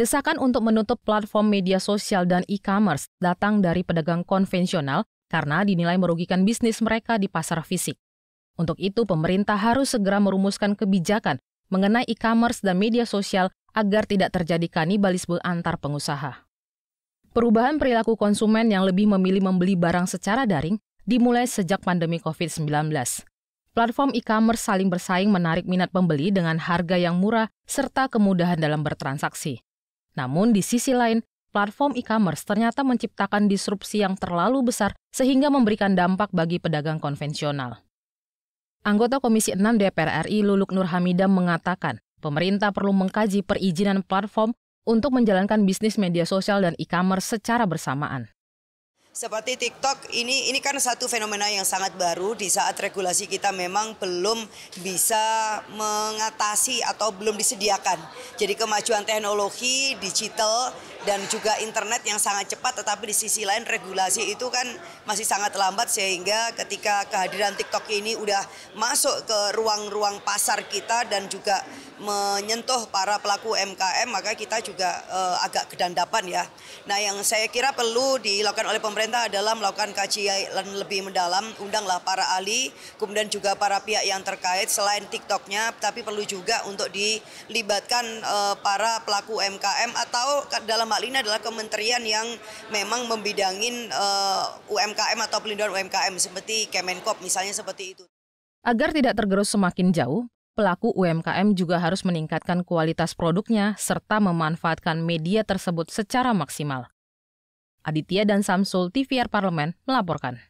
Desakan untuk menutup platform media sosial dan e-commerce datang dari pedagang konvensional karena dinilai merugikan bisnis mereka di pasar fisik. Untuk itu, pemerintah harus segera merumuskan kebijakan mengenai e-commerce dan media sosial agar tidak terjadi kanibalisme antar pengusaha. Perubahan perilaku konsumen yang lebih memilih membeli barang secara daring dimulai sejak pandemi COVID-19. Platform e-commerce saling bersaing menarik minat pembeli dengan harga yang murah serta kemudahan dalam bertransaksi. Namun di sisi lain, platform e-commerce ternyata menciptakan disrupsi yang terlalu besar sehingga memberikan dampak bagi pedagang konvensional. Anggota Komisi 6 DPR RI Luluk Nurhamida mengatakan, pemerintah perlu mengkaji perizinan platform untuk menjalankan bisnis media sosial dan e-commerce secara bersamaan. Seperti TikTok ini ini kan satu fenomena yang sangat baru di saat regulasi kita memang belum bisa mengatasi atau belum disediakan. Jadi kemajuan teknologi digital dan juga internet yang sangat cepat tetapi di sisi lain regulasi itu kan masih sangat lambat sehingga ketika kehadiran TikTok ini udah masuk ke ruang-ruang pasar kita dan juga menyentuh para pelaku MKM maka kita juga uh, agak kedandapan ya. Nah, yang saya kira perlu dilakukan oleh pemerintah pemerintah adalah melakukan kajian lebih mendalam, undanglah para ahli, kemudian juga para pihak yang terkait selain TikToknya, tapi perlu juga untuk dilibatkan uh, para pelaku UMKM atau dalam hal ini adalah kementerian yang memang membidangin uh, eh, UMKM atau pelindungan UMKM seperti Kemenkop misalnya seperti itu. Agar tidak tergerus semakin jauh, pelaku UMKM juga harus meningkatkan kualitas produknya serta memanfaatkan media tersebut secara maksimal. Aditya dan Samsul TVR Parlemen melaporkan.